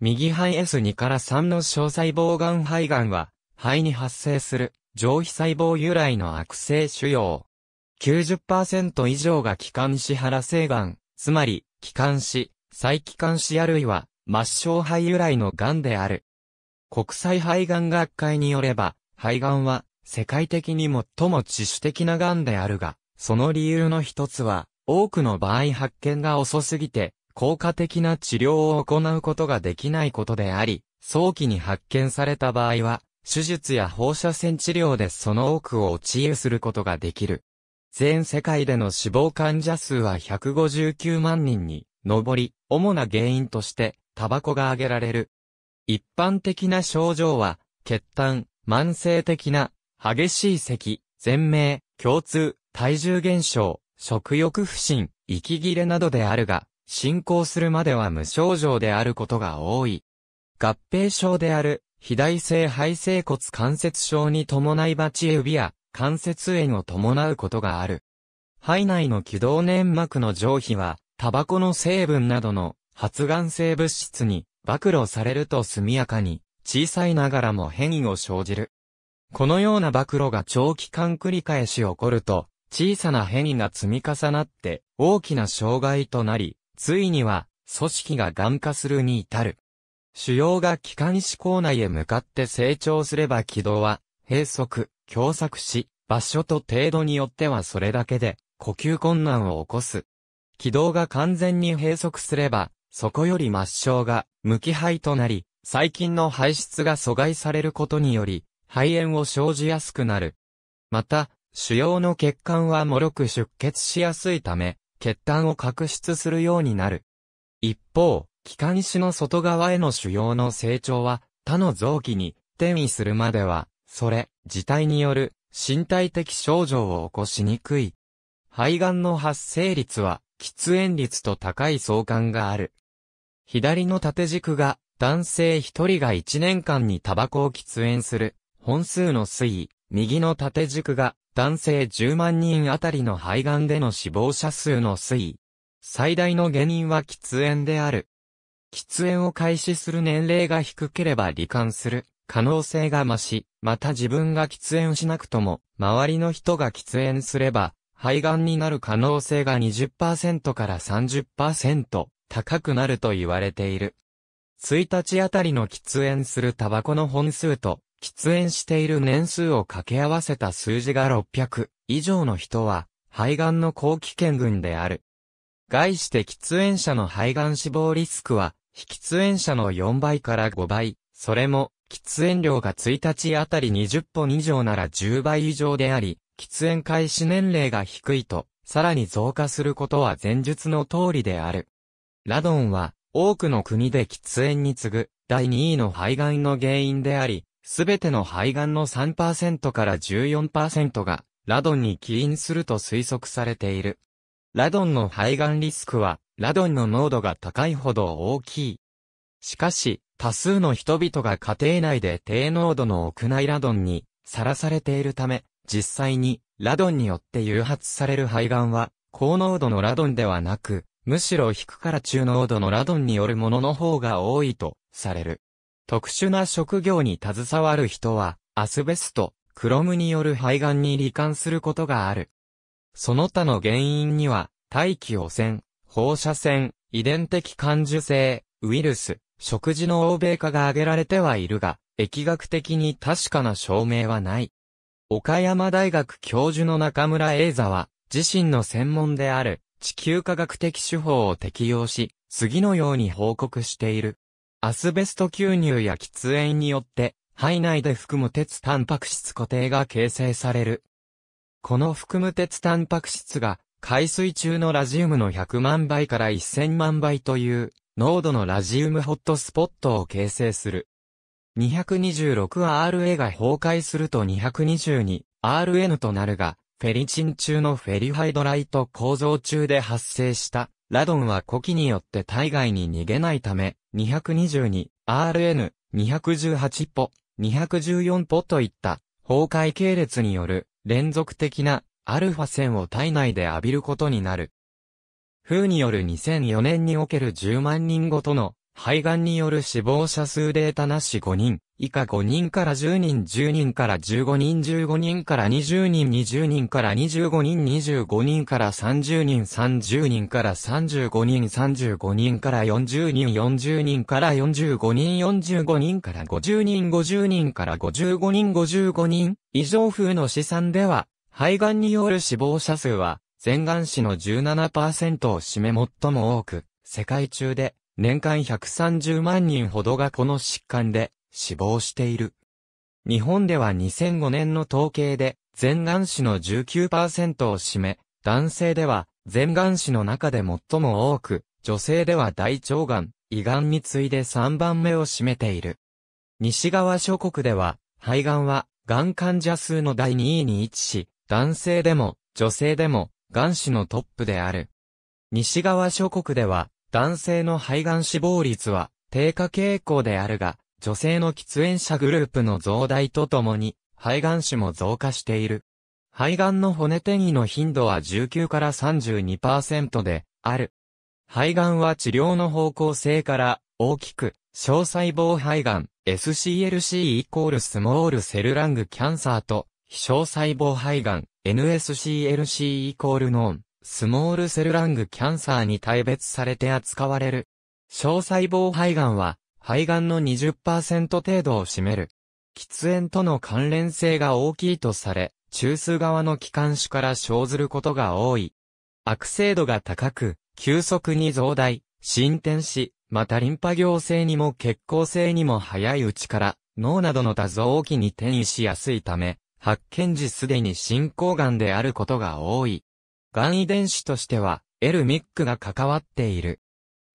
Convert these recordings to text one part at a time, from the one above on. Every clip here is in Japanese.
右肺 S2 から3の小細胞癌肺癌は、肺に発生する上皮細胞由来の悪性腫瘍。90%以上が気管支腹性癌、つまり、気管支、再気管支あるいは、末梢肺由来の癌である。国際肺がん学会によれば、肺がんは、世界的に最も自主的な癌であるが、その理由の一つは、多くの場合発見が遅すぎて、効果的な治療を行うことができないことであり、早期に発見された場合は、手術や放射線治療でその多くを治癒することができる。全世界での死亡患者数は159万人に上り、主な原因として、タバコが挙げられる。一般的な症状は、血痰、慢性的な、激しい咳、全明、共通、体重減少、食欲不振、息切れなどであるが、進行するまでは無症状であることが多い。合併症である、肥大性肺性骨関節症に伴い鉢指や関節炎を伴うことがある。肺内の気道粘膜の上皮は、タバコの成分などの発がん性物質に暴露されると速やかに小さいながらも変異を生じる。このような暴露が長期間繰り返し起こると、小さな変異が積み重なって大きな障害となり、ついには、組織が眼化するに至る。腫瘍が気管支口内へ向かって成長すれば軌道は、閉塞、狭窄し、場所と程度によってはそれだけで、呼吸困難を起こす。軌道が完全に閉塞すれば、そこより末梢が、無気肺となり、細菌の排出が阻害されることにより、肺炎を生じやすくなる。また、腫瘍の血管はもろく出血しやすいため、血管を角質するようになる。一方、気管支の外側への腫瘍の成長は、他の臓器に転移するまでは、それ、自体による身体的症状を起こしにくい。肺がんの発生率は、喫煙率と高い相関がある。左の縦軸が、男性一人が1年間にタバコを喫煙する、本数の推移、右の縦軸が、男性10万人あたりの肺がんでの死亡者数の推移。最大の原因は喫煙である。喫煙を開始する年齢が低ければ罹患する可能性が増し、また自分が喫煙しなくとも、周りの人が喫煙すれば、肺がんになる可能性が20%から30%高くなると言われている。1日あたりの喫煙するタバコの本数と喫煙している年数を掛け合わせた数字が600以上の人は、肺がんの後期険群である。概して喫煙者の肺がん死亡リスクは、非喫煙者の4倍から5倍、それも、喫煙量が1日あたり20本以上なら10倍以上であり、喫煙開始年齢が低いと、さらに増加することは前述の通りである。ラドンは、多くの国で喫煙に次ぐ、第2位の肺がんの原因であり、すべての肺がんの3%から14%が、ラドンに起因すると推測されている。ラドンの肺がんリスクは、ラドンの濃度が高いほど大きい。しかし、多数の人々が家庭内で低濃度の屋内ラドンにさらされているため、実際にラドンによって誘発される肺がんは、高濃度のラドンではなく、むしろ低から中濃度のラドンによるものの方が多いとされる。特殊な職業に携わる人は、アスベスト、クロムによる肺がんに罹患することがある。その他の原因には、大気汚染、放射線、遺伝的感受性、ウイルス、食事の欧米化が挙げられてはいるが、疫学的に確かな証明はない。岡山大学教授の中村英座は、自身の専門である地球科学的手法を適用し、次のように報告している。アスベスト吸入や喫煙によって、肺内で含む鉄タンパク質固定が形成される。この含む鉄タンパク質が、海水中のラジウムの100万倍から1000万倍という、濃度のラジウムホットスポットを形成する。226RA が崩壊すると 222RN となるが、フェリチン中のフェリハイドライト構造中で発生したラドンは呼気によって体外に逃げないため、222、RN、218歩、214歩といった崩壊系列による連続的なアルファ線を体内で浴びることになる。風による2004年における10万人ごとの肺がんによる死亡者数データなし5人、以下5人から10人、10人から15人、15人から20人、20人から25人、25人から30人、30人から35人、35人から40人、40人から45人、45人から50人、50人から55人、55人。以上風の試算では、肺がんによる死亡者数は、全がん死の17%を占め最も多く、世界中で年間130万人ほどがこの疾患で死亡している。日本では2005年の統計で、全癌死の19%を占め、男性では全癌死の中で最も多く、女性では大腸癌、胃癌に次いで3番目を占めている。西側諸国では、肺癌は、癌患者数の第2位に位置し、男性でも、女性でも、癌死のトップである。西側諸国では、男性の肺癌死亡率は、低下傾向であるが、女性の喫煙者グループの増大とともに、肺がん種も増加している。肺がんの骨転移の頻度は19から32%で、ある。肺がんは治療の方向性から、大きく、小細胞肺がん、SCLC イコールスモールセルラングキャンサーと、非小細胞肺がん、NSCLC イコールノン、スモールセルラングキャンサーに大別されて扱われる。小細胞肺がんは、肺がんの20%程度を占める。喫煙との関連性が大きいとされ、中枢側の気管支から生ずることが多い。悪性度が高く、急速に増大、進展し、またリンパ行性にも血行性にも早いうちから、脳などの多臓器に転移しやすいため、発見時すでに進行がんであることが多い。がん遺伝子としては、エルミックが関わっている。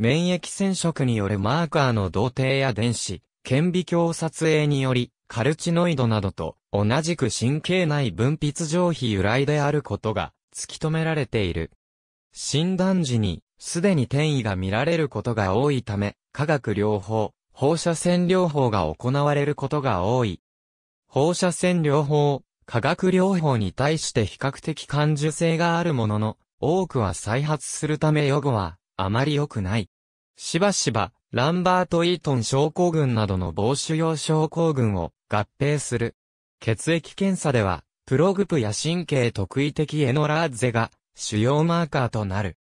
免疫染色によるマーカーの同定や電子、顕微鏡撮影により、カルチノイドなどと同じく神経内分泌上皮由来であることが突き止められている。診断時にすでに転移が見られることが多いため、化学療法、放射線療法が行われることが多い。放射線療法、化学療法に対して比較的感受性があるものの、多くは再発するため予後はあまり良くない。しばしば、ランバート・イートン症候群などの防腫用症候群を合併する。血液検査では、プログプや神経特異的エノラーゼが主要マーカーとなる。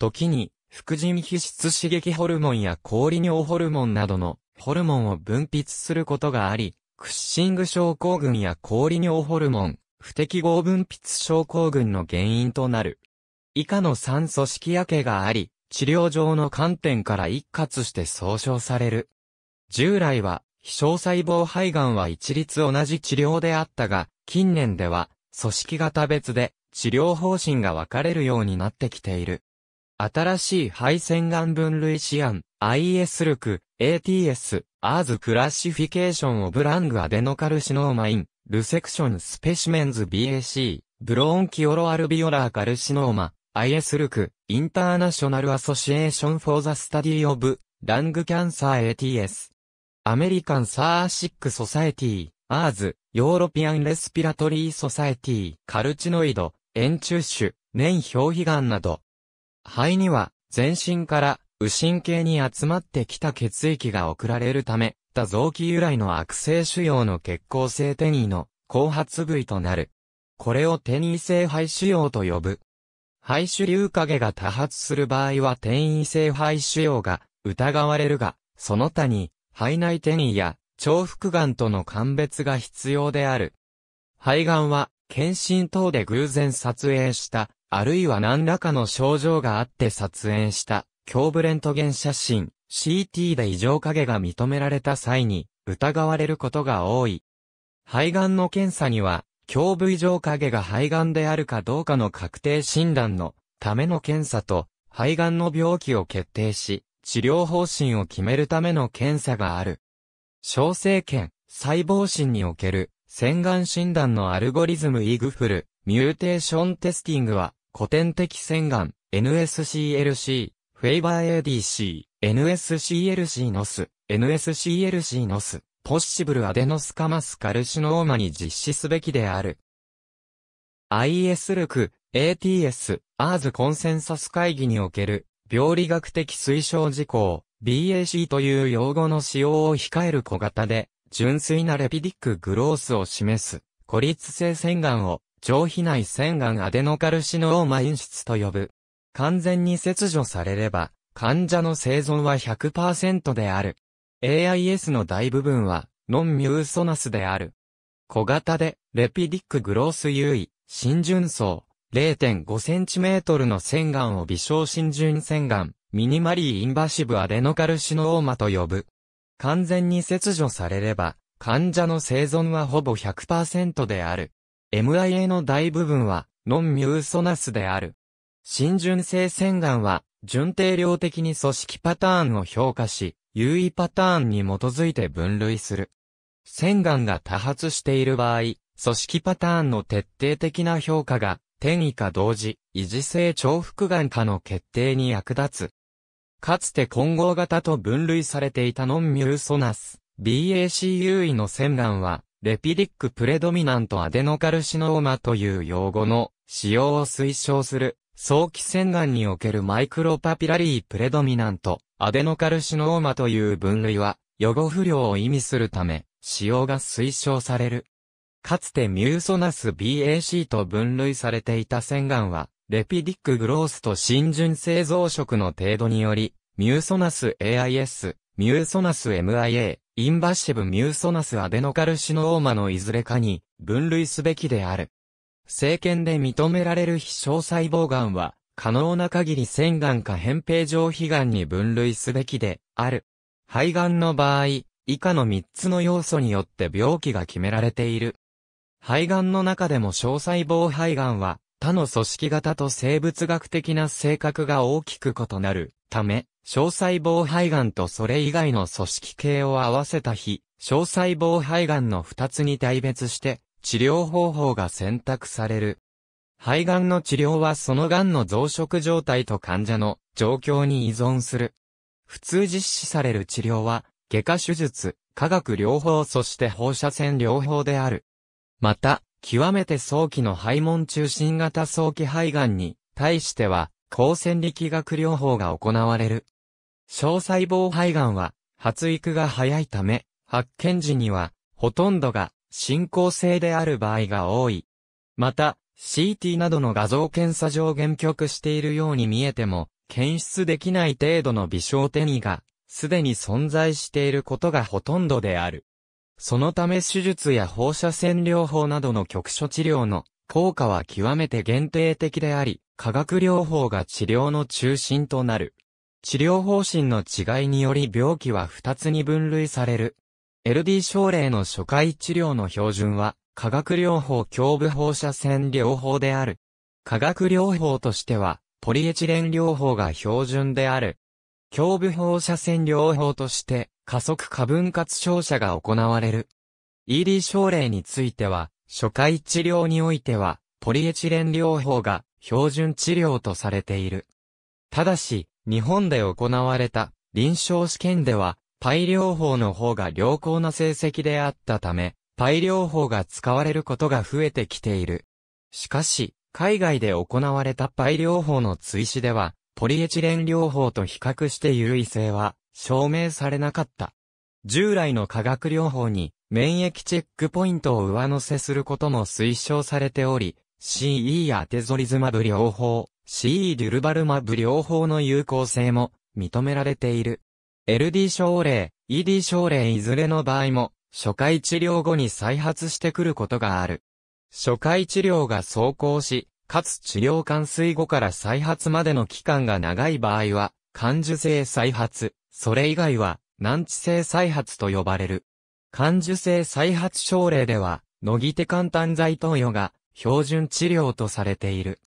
時に、副腎皮質刺激ホルモンや氷尿ホルモンなどのホルモンを分泌することがあり、クッシング症候群や氷尿ホルモン、不適合分泌症候群の原因となる。以下の3組織やけがあり、治療上の観点から一括して総称される。従来は、非小細胞肺がんは一律同じ治療であったが、近年では、組織型別で、治療方針が分かれるようになってきている。新しい肺腺がん分類試案、IS 力、ATS、ARS クラシフィケーションオブラングアデノカルシノーマイン、ルセクションスペシメンズ BAC、ブローンキオロアルビオラーカルシノーマ、IS ルク、インターナショナルアソシエーションフォーザスタディオブ、ラングキャンサー ATS。アメリカンサーシックソサエティ、アーズ、ヨーロピアンレスピラトリーソサエティ、カルチノイド、エンチュ円柱種、年表皮癌など。肺には、全身から、右神経に集まってきた血液が送られるため、多臓器由来の悪性腫瘍の血行性転移の後発部位となる。これを転移性肺腫瘍と呼ぶ。肺腫瘤影が多発する場合は転移性肺腫瘍が疑われるが、その他に肺内転移や重複癌との鑑別が必要である。肺がんは、検診等で偶然撮影した、あるいは何らかの症状があって撮影した、胸部レントゲン写真、CT で異常影が認められた際に、疑われることが多い。肺がんの検査には、胸部異常影が肺がんであるかどうかの確定診断のための検査と、肺がんの病気を決定し、治療方針を決めるための検査がある。小生検、細胞診における、洗顔診断のアルゴリズムイグフル、ミューテーションテスティングは、古典的洗顔、NSCLC、フェイバー ADC、NSCLC ノス、NSCLC ノス、ポッシブルアデノスカマスカルシノーマに実施すべきである。IS ルク、ATS、ア r s コンセンサス会議における、病理学的推奨事項、BAC という用語の使用を控える小型で、純粋なレピディックグロースを示す、孤立性洗顔を、上皮内洗顔アデノカルシノーマ陰出と呼ぶ。完全に切除されれば、患者の生存は100%である。AIS の大部分は、ノンミューソナスである。小型で、レピディックグロース優位、新純層、0 5トルの洗顔を微小新純洗顔、ミニマリーインバシブアデノカルシノーマと呼ぶ。完全に切除されれば、患者の生存はほぼ100%である。MIA の大部分は、ノンミューソナスである。新純性洗顔は、純定量的に組織パターンを評価し、優位パターンに基づいて分類する。洗顔が多発している場合、組織パターンの徹底的な評価が、転移か同時、維持性重複眼科かの決定に役立つ。かつて混合型と分類されていたノンミューソナス、BAC 優位の洗顔は、レピディックプレドミナントアデノカルシノーマという用語の使用を推奨する早期洗顔におけるマイクロパピラリープレドミナントアデノカルシノーマという分類は、予後不良を意味するため、使用が推奨される。かつてミューソナス BAC と分類されていた洗顔は、レピディックグロースと新純性増殖の程度により、ミューソナス AIS、ミューソナス MIA、インバッシブミューソナスアデノカルシノーマのいずれかに分類すべきである。政権で認められる非小細胞癌は、可能な限り腺がんか扁平上皮がんに分類すべきである。肺がんの場合、以下の3つの要素によって病気が決められている。肺がんの中でも小細胞肺がんは、他の組織型と生物学的な性格が大きく異なるため、小細胞肺がんとそれ以外の組織系を合わせた日、小細胞肺がんの2つに大別して、治療方法が選択される。肺がんの治療はそのがんの増殖状態と患者の状況に依存する。普通実施される治療は、外科手術、化学療法そして放射線療法である。また、極めて早期の肺門中心型早期肺がんに対しては、抗線力学療法が行われる。小細胞肺がんは、発育が早いため、発見時には、ほとんどが進行性である場合が多い。また、CT などの画像検査上限局しているように見えても、検出できない程度の微小転移が、すでに存在していることがほとんどである。そのため手術や放射線療法などの局所治療の効果は極めて限定的であり、化学療法が治療の中心となる。治療方針の違いにより病気は2つに分類される。LD 症例の初回治療の標準は、化学療法胸部放射線療法である。化学療法としては、ポリエチレン療法が標準である。胸部放射線療法として、加速過分割照射が行われる。ED 症例については、初回治療においては、ポリエチレン療法が標準治療とされている。ただし、日本で行われた臨床試験では、パイ療法の方が良好な成績であったため、イ療法が使われることが増えてきている。しかし、海外で行われたパイ療法の追試では、ポリエチレン療法と比較して優位性は証明されなかった。従来の化学療法に免疫チェックポイントを上乗せすることも推奨されており、CE アテゾリズマブ療法、CE デュルバルマブ療法の有効性も認められている。LD 症例、ED 症例いずれの場合も初回治療後に再発してくることがある。初回治療が走行し、かつ治療完遂後から再発までの期間が長い場合は、感受性再発、それ以外は、難治性再発と呼ばれる。感受性再発症例では、のぎ手簡単剤投与が、標準治療とされている。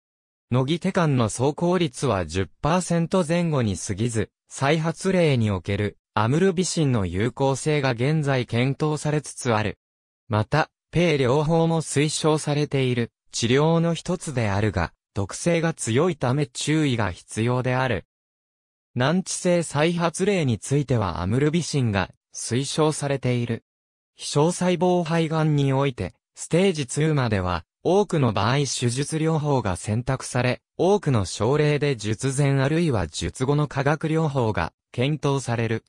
のぎ手間の走行率は10%前後に過ぎず、再発例におけるアムルビシンの有効性が現在検討されつつある。また、ペイ療法も推奨されている治療の一つであるが、毒性が強いため注意が必要である。難治性再発例についてはアムルビシンが推奨されている。非小細胞肺がんにおいて、ステージ2までは、多くの場合手術療法が選択され、多くの症例で術前あるいは術後の化学療法が検討される。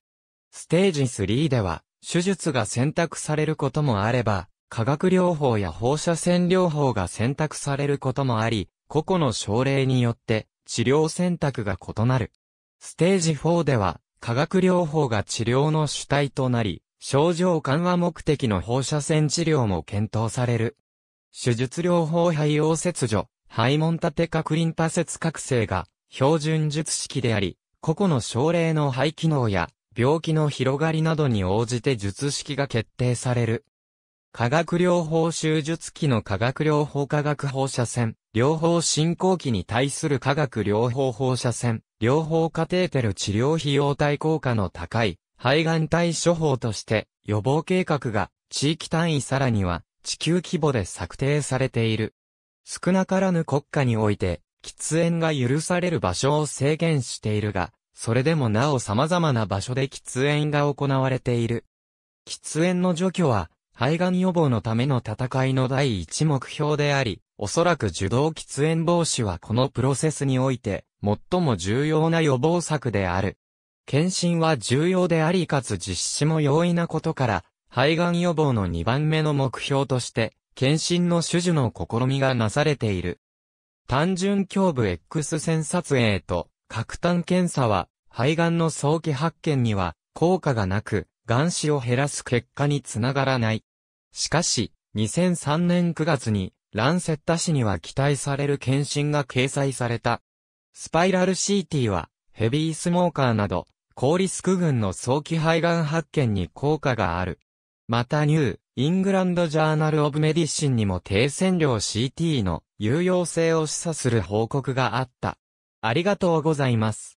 ステージ3では、手術が選択されることもあれば、化学療法や放射線療法が選択されることもあり、個々の症例によって治療選択が異なる。ステージ4では、化学療法が治療の主体となり、症状緩和目的の放射線治療も検討される。手術療法肺応切除、肺門立核リンパ節覚醒が標準術式であり、個々の症例の肺機能や病気の広がりなどに応じて術式が決定される。化学療法手術期の化学療法化学放射線、療法進行期に対する化学療法放射線、療法カテーテル治療費用対効果の高い、肺がん対処法として、予防計画が、地域単位さらには、地球規模で策定されている。少なからぬ国家において、喫煙が許される場所を制限しているが、それでもなお様々な場所で喫煙が行われている。喫煙の除去は、肺がん予防のための戦いの第一目標であり、おそらく受動喫煙防止はこのプロセスにおいて、最も重要な予防策である。検診は重要でありかつ実施も容易なことから、肺がん予防の2番目の目標として、検診の種々の試みがなされている。単純胸部 X 線撮影と核炭検査は、肺がんの早期発見には効果がなく、ん死を減らす結果につながらない。しかし、2003年9月に、ランセッタ誌には期待される検診が掲載された。スパイラル CT は、ヘビースモーカーなど、高リスク群の早期肺がん発見に効果がある。またニュー、イングランドジャーナルオブメディシンにも低線量 CT の有用性を示唆する報告があった。ありがとうございます。